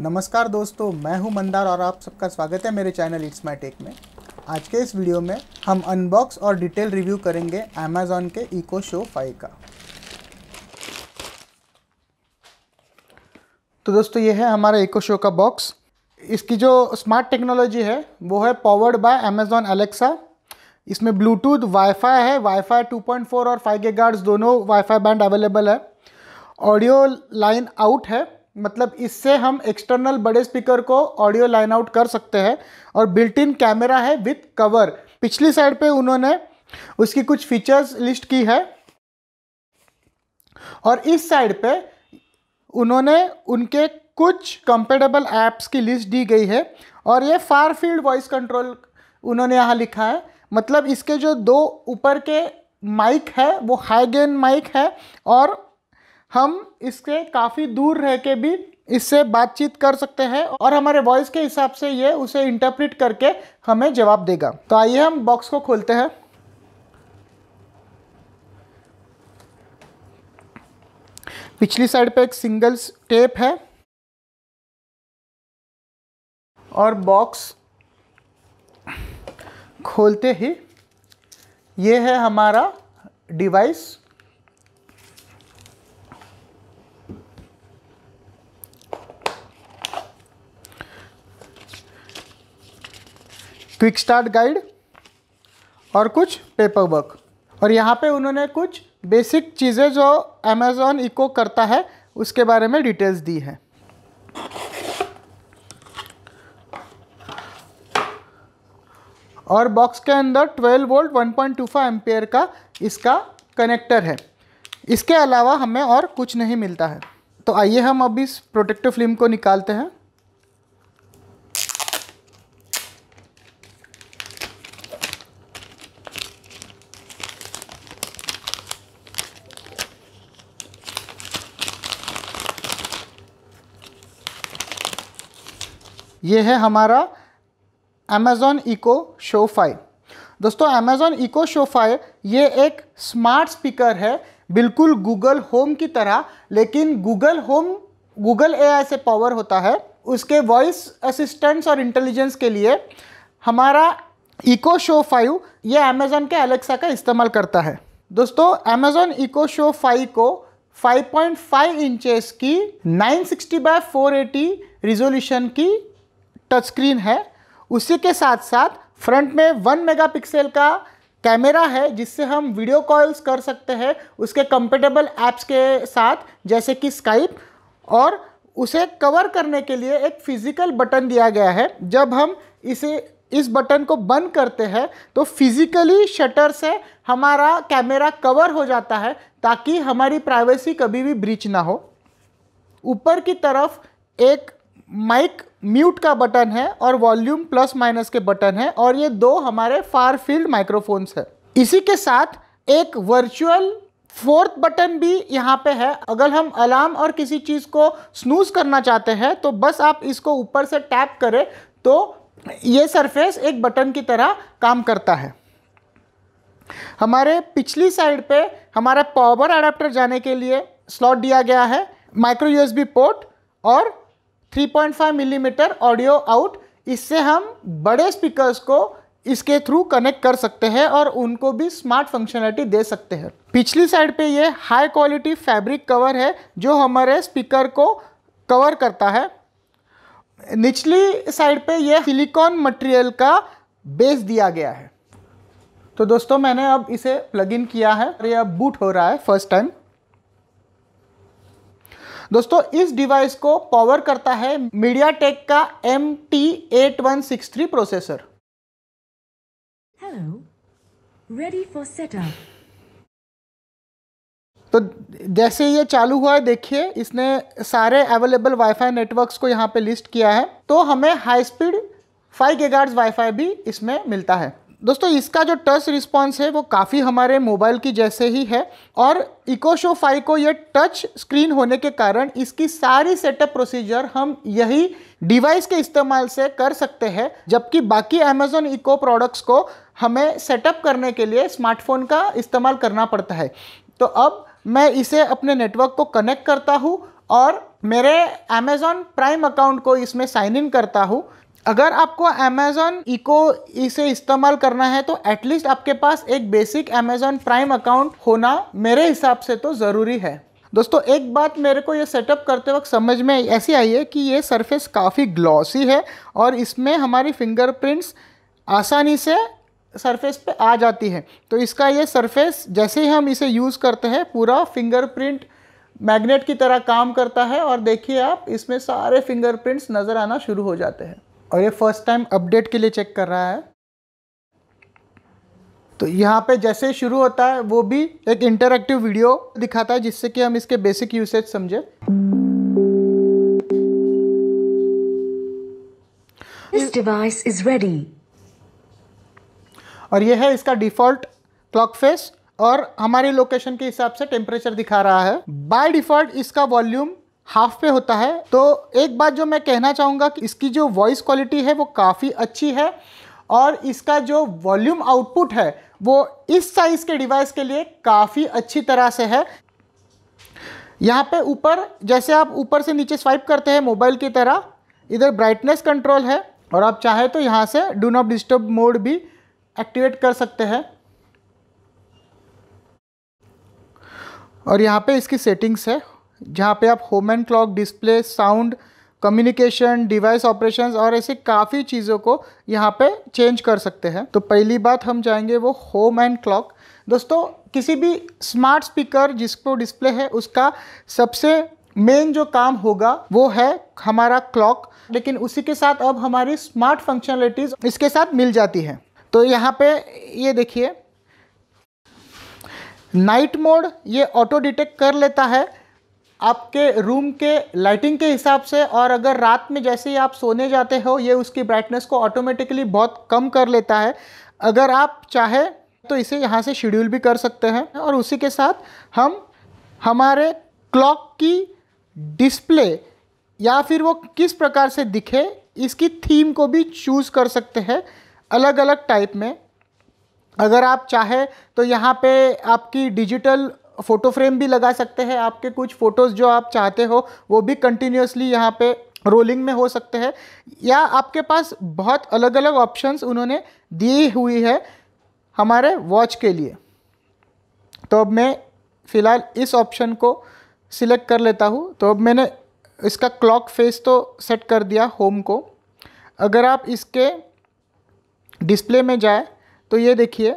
नमस्कार दोस्तों मैं हूं मंदार और आप सबका स्वागत है मेरे चैनल इट्स माई टेक में आज के इस वीडियो में हम अनबॉक्स और डिटेल रिव्यू करेंगे अमेजोन के इको शो फाइव का तो दोस्तों ये है हमारा इको शो का बॉक्स इसकी जो स्मार्ट टेक्नोलॉजी है वो है पावर्ड बाय अमेज़ॉन एलेक्सा इसमें ब्लूटूथ वाईफाई है वाईफाई 2.4 और 5 के गार्ड्स दोनों वाईफाई बैंड अवेलेबल है ऑडियो लाइन आउट है मतलब इससे हम एक्सटर्नल बड़े स्पीकर को ऑडियो लाइन आउट कर सकते हैं और बिल्ट इन कैमरा है विथ कवर पिछली साइड पे उन्होंने उसकी कुछ फीचर्स लिस्ट की है और इस साइड पे उन्होंने उनके कुछ कंपेटेबल ऐप्स की लिस्ट दी गई है और ये फार फील्ड वॉइस कंट्रोल उन्होंने यहाँ लिखा है मतलब इसके जो दो ऊपर के माइक है वो हाई गेन माइक है और हम इसके काफ़ी दूर रह के भी इससे बातचीत कर सकते हैं और हमारे वॉइस के हिसाब से ये उसे इंटरप्रिट करके हमें जवाब देगा तो आइए हम बॉक्स को खोलते हैं पिछली साइड पे एक सिंगल टेप है और बॉक्स खोलते ही ये है हमारा डिवाइस क्विक स्टार्ट गाइड और कुछ पेपर वर्क और यहाँ पे उन्होंने कुछ बेसिक चीज़ें जो अमेजोन इको करता है उसके बारे में डिटेल्स दी है और बॉक्स के अंदर 12 वोल्ट 1.25 पॉइंट का इसका कनेक्टर है इसके अलावा हमें और कुछ नहीं मिलता है तो आइए हम अब इस प्रोटेक्टिव फिल्म को निकालते हैं ये है हमारा अमेज़ॉन इको शो फाइव दोस्तों Amazon इको शो फाइव ये एक स्मार्ट स्पीकर है बिल्कुल गूगल होम की तरह लेकिन गूगल होम गूगल ए से पावर होता है उसके वॉइस असिस्टेंट्स और इंटेलिजेंस के लिए हमारा इको शो फाइव ये Amazon के एलेक्सा का इस्तेमाल करता है दोस्तों Amazon इको शो फाइव को 5.5 इंचेस की 960 बाय फोर रिजोल्यूशन की टच स्क्रीन है उसी के साथ साथ फ्रंट में वन मेगापिक्सल का कैमरा है जिससे हम वीडियो कॉल्स कर सकते हैं उसके कंपेटेबल ऐप्स के साथ जैसे कि स्काइप और उसे कवर करने के लिए एक फिज़िकल बटन दिया गया है जब हम इसे इस बटन को बंद करते हैं तो फिज़िकली शटर से हमारा कैमरा कवर हो जाता है ताकि हमारी प्राइवेसी कभी भी ब्रीच ना हो ऊपर की तरफ एक माइक म्यूट का बटन है और वॉल्यूम प्लस माइनस के बटन है और ये दो हमारे फार फील्ड माइक्रोफोन्स है इसी के साथ एक वर्चुअल फोर्थ बटन भी यहाँ पे है अगर हम अलार्म और किसी चीज़ को स्नूज करना चाहते हैं तो बस आप इसको ऊपर से टैप करें तो ये सरफेस एक बटन की तरह काम करता है हमारे पिछली साइड पे हमारा पावर अडाप्टर जाने के लिए स्लॉट दिया गया है माइक्रो यूएसबी पोर्ट और 3.5 मिलीमीटर ऑडियो आउट इससे हम बड़े स्पीकर्स को इसके थ्रू कनेक्ट कर सकते हैं और उनको भी स्मार्ट फंक्शनलिटी दे सकते हैं पिछली साइड पे ये हाई क्वालिटी फैब्रिक कवर है जो हमारे स्पीकर को कवर करता है निचली साइड पे ये सिलिकॉन मटेरियल का बेस दिया गया है तो दोस्तों मैंने अब इसे प्लग इन किया है और यह बूट हो रहा है फर्स्ट टाइम दोस्तों इस डिवाइस को पावर करता है मीडिया टेक का M T eight one six three processor ready for setup तो जैसे ये चालू हुआ है देखिए इसने सारे अवेलेबल वाईफाई नेटवर्क्स को यहाँ पे लिस्ट किया है तो हमें हाई स्पीड 5 गीगाहर्ट्ज वाईफाई भी इसमें मिलता है दोस्तों इसका जो टच रिस्पॉन्स है वो काफ़ी हमारे मोबाइल की जैसे ही है और इकोशो फाइव को ये टच स्क्रीन होने के कारण इसकी सारी सेटअप प्रोसीजर हम यही डिवाइस के इस्तेमाल से कर सकते हैं जबकि बाकी अमेजोन इको प्रोडक्ट्स को हमें सेटअप करने के लिए स्मार्टफोन का इस्तेमाल करना पड़ता है तो अब मैं इसे अपने नेटवर्क को कनेक्ट करता हूँ और मेरे अमेज़ॉन प्राइम अकाउंट को इसमें साइन इन करता हूँ अगर आपको अमेजोन इको इसे इस्तेमाल करना है तो एटलीस्ट आपके पास एक बेसिक अमेजोन प्राइम अकाउंट होना मेरे हिसाब से तो ज़रूरी है दोस्तों एक बात मेरे को ये सेटअप करते वक्त समझ में ऐसी आई है कि ये सरफेस काफ़ी ग्लॉसी है और इसमें हमारी फिंगरप्रिंट्स आसानी से सरफेस पे आ जाती है तो इसका ये सरफेस जैसे ही हम इसे यूज़ करते हैं पूरा फिंगरप्रिंट मैग्नेट की तरह काम करता है और देखिए आप इसमें सारे फिंगरप्रिंट्स नज़र आना शुरू हो जाते हैं और ये फर्स्ट टाइम अपडेट के लिए चेक कर रहा है तो यहाँ पे जैसे शुरू होता है वो भी एक इंटरक्टिव वीडियो दिखाता है जिससे कि हम इसके बेसिक यूसेज समझे डिवाइस इज रेडी और ये है इसका डिफ़ॉल्ट क्लॉक फेस और हमारे लोकेशन के हिसाब से टेम्परेचर दिखा रहा है बाय डिफ़ॉल्ट इसका वॉल्यूम हाफ पे होता है तो एक बात जो मैं कहना चाहूँगा कि इसकी जो वॉइस क्वालिटी है वो काफ़ी अच्छी है और इसका जो वॉल्यूम आउटपुट है वो इस साइज़ के डिवाइस के लिए काफ़ी अच्छी तरह से है यहाँ पे ऊपर जैसे आप ऊपर से नीचे स्वाइप करते हैं मोबाइल की तरह इधर ब्राइटनेस कंट्रोल है और आप चाहे तो यहाँ से डू नॉट डिस्टर्ब मोड भी एक्टिवेट कर सकते हैं और यहाँ पे इसकी सेटिंग्स है जहाँ पे आप home and clock display sound communication device operations और ऐसे काफ़ी चीज़ों को यहाँ पे चेंज कर सकते हैं तो पहली बात हम जाएंगे वो होम एंड क्लॉक दोस्तों किसी भी स्मार्ट स्पीकर जिसको डिस्प्ले है उसका सबसे मेन जो काम होगा वो है हमारा क्लॉक लेकिन उसी के साथ अब हमारी स्मार्ट फंक्शनलिटीज़ इसके साथ मिल जाती है तो यहाँ पे ये देखिए नाइट मोड ये ऑटो डिटेक्ट कर लेता है आपके रूम के लाइटिंग के हिसाब से और अगर रात में जैसे ही आप सोने जाते हो ये उसकी ब्राइटनेस को ऑटोमेटिकली बहुत कम कर लेता है अगर आप चाहे तो इसे यहाँ से शेड्यूल भी कर सकते हैं और उसी के साथ हम हमारे क्लॉक की डिस्प्ले या फिर वो किस प्रकार से दिखे इसकी थीम को भी चूज़ कर सकते हैं अलग अलग टाइप में अगर आप चाहे तो यहाँ पे आपकी डिजिटल फ़ोटो फ्रेम भी लगा सकते हैं आपके कुछ फ़ोटोज़ जो आप चाहते हो वो भी कंटिन्यूसली यहाँ पे रोलिंग में हो सकते हैं या आपके पास बहुत अलग अलग ऑप्शंस उन्होंने दी हुई है हमारे वॉच के लिए तो अब मैं फ़िलहाल इस ऑप्शन को सिलेक्ट कर लेता हूँ तो अब मैंने इसका क्लॉक फेस तो सेट कर दिया होम को अगर आप इसके डिस्प्ले में जाए तो ये देखिए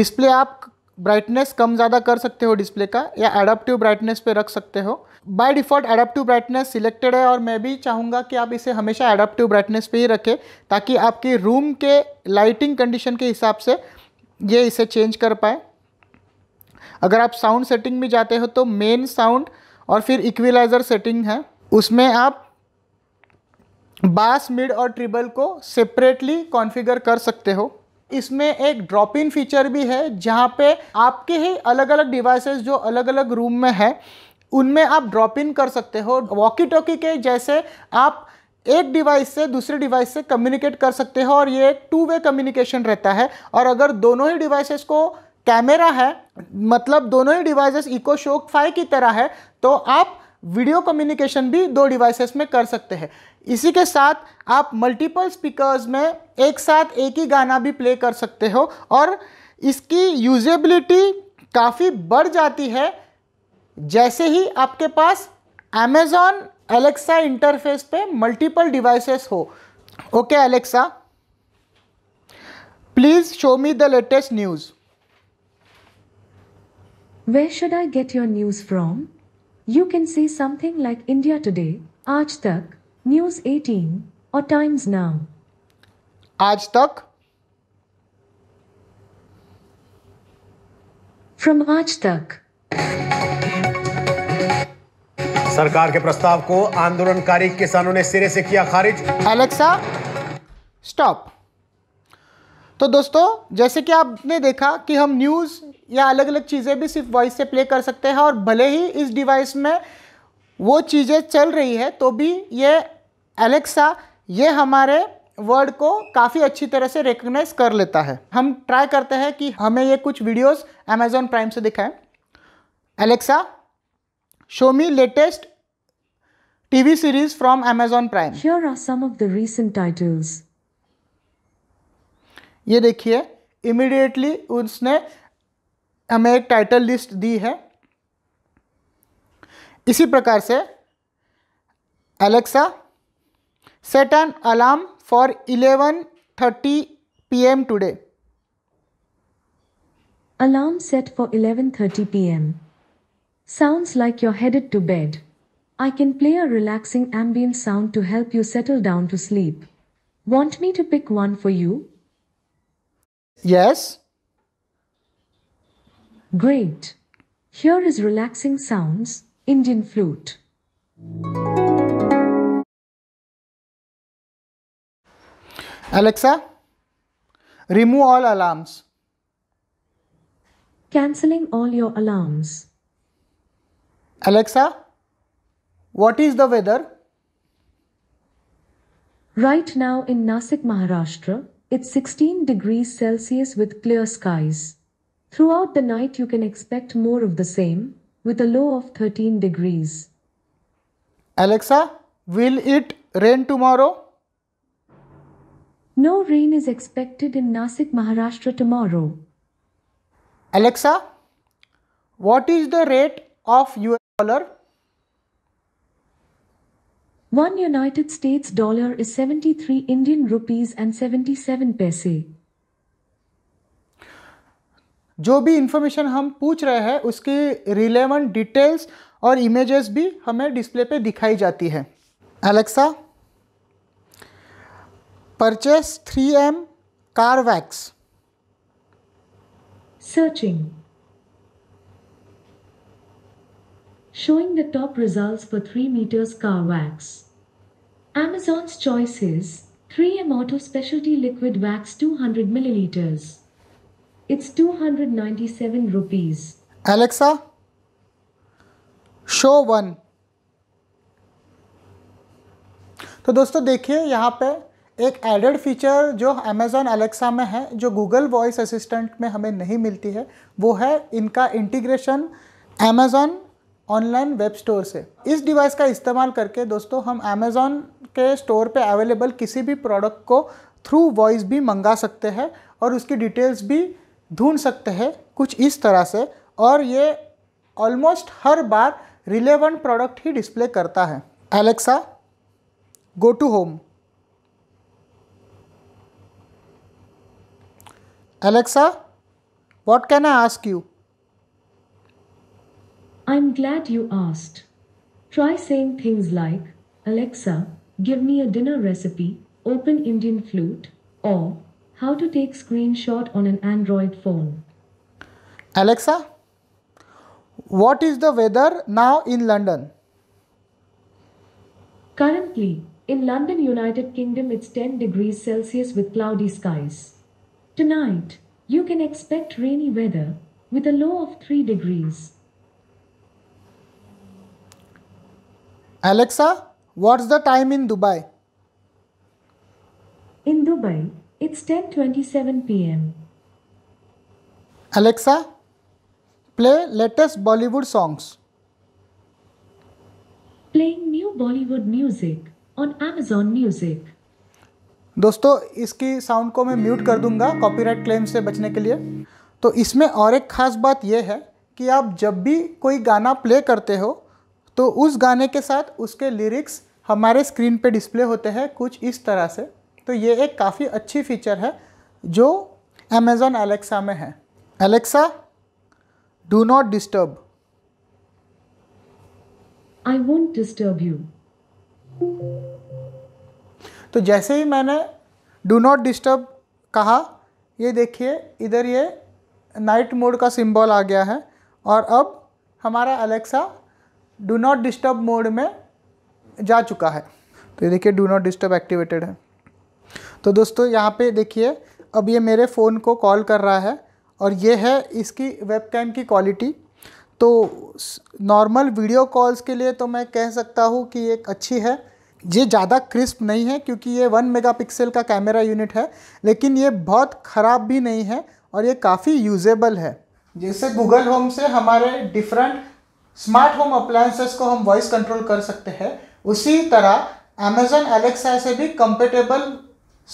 डिस्प्ले आप ब्राइटनेस कम ज़्यादा कर सकते हो डिस्प्ले का या एडाप्टिव ब्राइटनेस पे रख सकते हो by default adaptive brightness selected है और मैं भी चाहूँगा कि आप इसे हमेशा एडाप्टिव ब्राइटनेस पे ही रखें ताकि आपकी रूम के लाइटिंग कंडीशन के हिसाब से ये इसे चेंज कर पाए अगर आप साउंड सेटिंग में जाते हो तो मेन साउंड और फिर इक्विलाइज़र सेटिंग है उसमें आप बास मिड और ट्रिबल को सेपरेटली कॉन्फ़िगर कर सकते हो इसमें एक ड्रॉप इन फीचर भी है जहाँ पे आपके ही अलग अलग डिवाइसेस जो अलग अलग रूम में है उनमें आप ड्रॉप इन कर सकते हो वॉकी टॉकी के जैसे आप एक डिवाइस से दूसरे डिवाइस से कम्युनिकेट कर सकते हो और ये एक टू वे कम्युनिकेशन रहता है और अगर दोनों ही डिवाइसेस को कैमरा है मतलब दोनों ही डिवाइसेस इको शोक फाइव की तरह है तो आप वीडियो कम्युनिकेशन भी दो डिवाइसेस में कर सकते हैं इसी के साथ आप मल्टीपल स्पीकर्स में एक साथ एक ही गाना भी प्ले कर सकते हो और इसकी यूजेबिलिटी काफ़ी बढ़ जाती है जैसे ही आपके पास अमेज़ॉन एलेक्सा इंटरफेस पे मल्टीपल डिवाइसेस हो okay Alexa please show me the latest news where should I get your news from you can see something like India Today Aaj Tak news 18 और टाइम्स नाउ आज तक फ्रॉम आज तक सरकार के प्रस्ताव को आंदोलनकारी किसानों ने सिरे से किया खारिज एलेक्सा स्टॉप तो दोस्तों जैसे कि आपने देखा कि हम न्यूज़ या अलग अलग चीज़ें भी सिर्फ वॉइस से प्ले कर सकते हैं और भले ही इस डिवाइस में वो चीज़ें चल रही है तो भी ये एलेक्सा ये हमारे वर्ड को काफ़ी अच्छी तरह से रिकग्नाइज कर लेता है हम ट्राई करते हैं कि हमें ये कुछ वीडियोस अमेजोन प्राइम से दिखाएं Alexa show me latest TV series from Amazon Prime are are some of the recent ये देखिए इमिडिएटली उसने हमें एक टाइटल लिस्ट दी है इसी प्रकार से Alexa set an alarm for 11.30 pm today. Alarm set for 11.30 pm. Sounds like you're headed to bed. I can play a relaxing ambient sound to help you settle down to sleep. Want me to pick one for you? Yes. Great. Here is relaxing sounds, Indian flute. Alexa, remove all alarms. Cancelling all your alarms. Alexa, what is the weather? Right now in Nasik, Maharashtra, it's 16 degrees Celsius with clear skies. Throughout the night, you can expect more of the same, with a low of 13 degrees. Alexa, will it rain tomorrow? No rain is expected in Nasik, Maharashtra tomorrow. Alexa, what is the rate of US dollar? One United States dollar is 73 Indian rupees and 77 paise. जो भी information हम पूछ रहे हैं उसके relevant details और images भी हमें डिस्प्ले पे दिखाई जाती है Alexa Purchase 3M car wax. Searching. Showing the top results for 3 meters car wax. Amazon's choice is 3M Auto Specialty Liquid Wax 200 milliliters. It's 297 rupees. Alexa, show one तो दोस्तों देखिए यहाँ पे एक एडेड फीचर जो अमेज़ॉन एलेक्सा में है जो गूगल वॉइस असिस्टेंट में हमें नहीं मिलती है वो है इनका integration Amazon online web store से इस डिवाइस का इस्तेमाल करके दोस्तों हम अमेज़ॉन के स्टोर पे अवेलेबल किसी भी प्रोडक्ट को थ्रू वॉइस भी मंगा सकते हैं और उसकी डिटेल्स भी ढूंढ सकते हैं कुछ इस तरह से और ये ऑलमोस्ट हर बार रिलेवेंट प्रोडक्ट ही डिस्प्ले करता है Alexa go to home Alexa, what can I ask you? I'm glad you asked. Try saying things like, Alexa, give me a dinner recipe, open Indian flute, or how to take screenshot on an Android phone. Alexa, what is the weather now in London? Currently, in London, United Kingdom, it's 10 degrees Celsius with cloudy skies. Tonight, you can expect rainy weather with a low of 3 degrees. Alexa, what's the time in Dubai? In Dubai, it's 10:27 p.m. Alexa, play latest Bollywood songs. Playing new Bollywood music on Amazon Music. दोस्तों इसकी sound को मैं mute कर दूंगा copyright claim से बचने के लिए तो इसमें और एक ख़ास बात यह है कि आप जब भी कोई गाना प्ले करते हो तो उस गाने के साथ उसके लिरिक्स हमारे स्क्रीन पे डिस्प्ले होते हैं कुछ इस तरह से तो ये एक काफ़ी अच्छी फीचर है जो अमेज़ोन एलेक्सा में है Alexa do not disturb I want disturb you तो जैसे ही मैंने डू नॉट डिस्टर्ब कहा ये देखिए इधर ये नाइट मोड का सिंबल आ गया है और अब हमारा Alexa do not disturb mode में जा चुका है तो ये देखिए डू नॉट डिस्टर्ब एक्टिवेटेड है तो दोस्तों यहाँ पे देखिए अब ये मेरे फ़ोन को कॉल कर रहा है और ये है इसकी वेबकैम की क्वालिटी तो नॉर्मल वीडियो कॉल्स के लिए तो मैं कह सकता हूँ कि एक अच्छी है ये ज़्यादा क्रिस्प नहीं है क्योंकि ये वन मेगापिक्सल का कैमरा यूनिट है लेकिन ये बहुत ख़राब भी नहीं है और ये काफ़ी यूजेबल है जैसे गूगल होम से हमारे डिफरेंट स्मार्ट होम अप्लायंसेस को हम वॉइस कंट्रोल कर सकते हैं उसी तरह अमेजन एलेक्सा से भी कंपेटेबल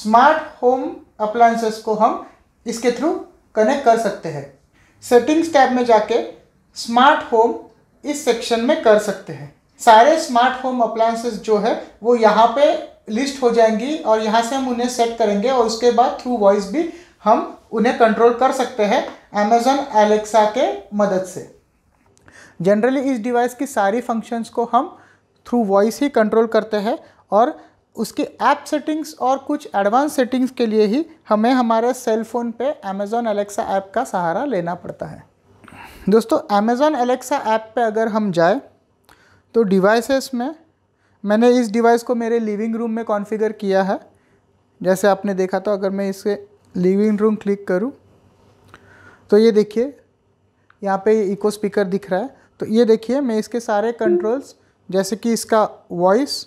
स्मार्ट होम अप्लायंसेस को हम इसके थ्रू कनेक्ट कर सकते हैं सेटिंग्स टैब में जाके स्मार्ट होम इस सेक्शन में कर सकते हैं सारे स्मार्ट होम अप्लायंसेस जो है वो यहाँ पे लिस्ट हो जाएंगी और यहाँ से हम उन्हें सेट करेंगे और उसके बाद थ्रू वॉइस भी हम उन्हें कंट्रोल कर सकते हैं अमेजन एलेक्सा के मदद से जनरली इस डिवाइस की सारी फंक्शंस को हम थ्रू वॉइस ही कंट्रोल करते हैं और उसके ऐप सेटिंग्स और कुछ एडवांस सेटिंग्स के लिए ही हमें हमारे सेल फ़ोन पे अमेज़ॉन एलेक्सा ऐप का सहारा लेना पड़ता है दोस्तों अमेजोन एलेक्सा ऐप पे अगर हम जाएँ तो डिवाइसेस में मैंने इस डिवाइस को मेरे लिविंग रूम में कॉन्फ़िगर किया है जैसे आपने देखा तो अगर मैं इसे लिविंग रूम क्लिक करूँ तो ये देखिए यहाँ पे इको स्पीकर दिख रहा है तो ये देखिए मैं इसके सारे कंट्रोल्स जैसे कि इसका वॉइस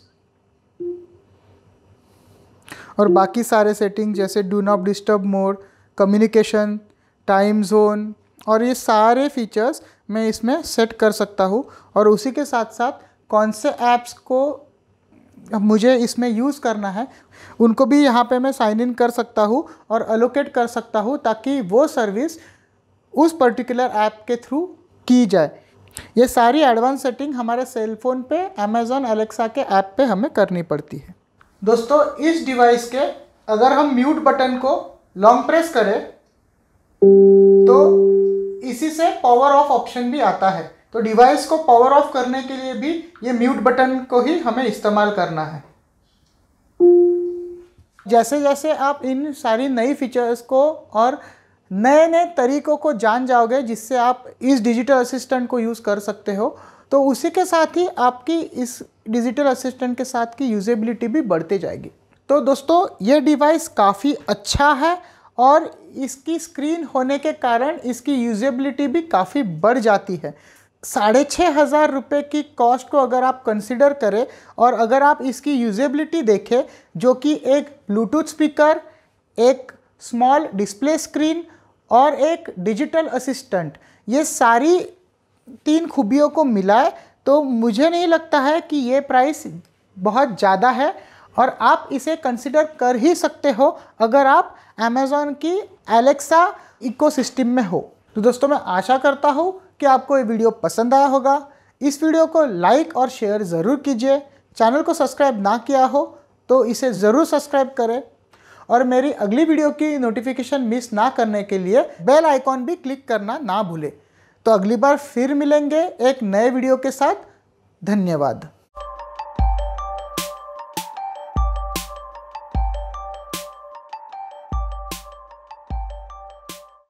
और बाकी सारे सेटिंग जैसे do not disturb mode communication time zone और ये सारे फीचर्स मैं इसमें सेट कर सकता हूँ और उसी के साथ साथ कौन से ऐप्स को मुझे इसमें यूज़ करना है उनको भी यहाँ पे मैं साइन इन कर सकता हूँ और अलोकेट कर सकता हूँ ताकि वो सर्विस उस पर्टिकुलर ऐप के थ्रू की जाए ये सारी एडवांस सेटिंग हमारे सेलफोन पे अमेजोन अलेक्सा के ऐप पे हमें करनी पड़ती है दोस्तों इस डिवाइस के अगर हम म्यूट बटन को लॉन्ग प्रेस करें तो इसी से पावर ऑफ ऑप्शन भी आता है तो डिवाइस को पावर ऑफ करने के लिए भी ये म्यूट बटन को ही हमें इस्तेमाल करना है जैसे जैसे आप इन सारी नई फीचर्स को और नए नए तरीकों को जान जाओगे जिससे आप इस डिजिटल असिस्टेंट को यूज़ कर सकते हो तो उसी के साथ ही आपकी इस डिजिटल असिस्टेंट के साथ की यूजेबिलिटी भी बढ़ती जाएगी तो दोस्तों ये डिवाइस काफ़ी अच्छा है और इसकी स्क्रीन होने के कारण इसकी यूजेबिलिटी भी काफ़ी बढ़ जाती है साढ़े छः हज़ार रुपये की कॉस्ट को अगर आप कंसिडर करें और अगर आप इसकी यूजेबिलिटी देखें जो कि एक ब्लूटूथ स्पीकर एक स्मॉल डिस्प्ले स्क्रीन और एक डिजिटल असिस्टेंट ये सारी तीन खूबियों को मिलाए तो मुझे नहीं लगता है कि ये प्राइस बहुत ज़्यादा है और आप इसे कंसिडर कर ही सकते हो अगर आप अमेजोन की एलेक्सा इकोसिस्टम में हो तो दोस्तों मैं आशा करता हूँ कि आपको ये वीडियो पसंद आया होगा इस वीडियो को लाइक और शेयर ज़रूर कीजिए चैनल को सब्सक्राइब ना किया हो तो इसे ज़रूर सब्सक्राइब करें और मेरी अगली वीडियो की नोटिफिकेशन मिस ना करने के लिए बेल आइकॉन भी क्लिक करना ना भूलें तो अगली बार फिर मिलेंगे एक नए वीडियो के साथ धन्यवाद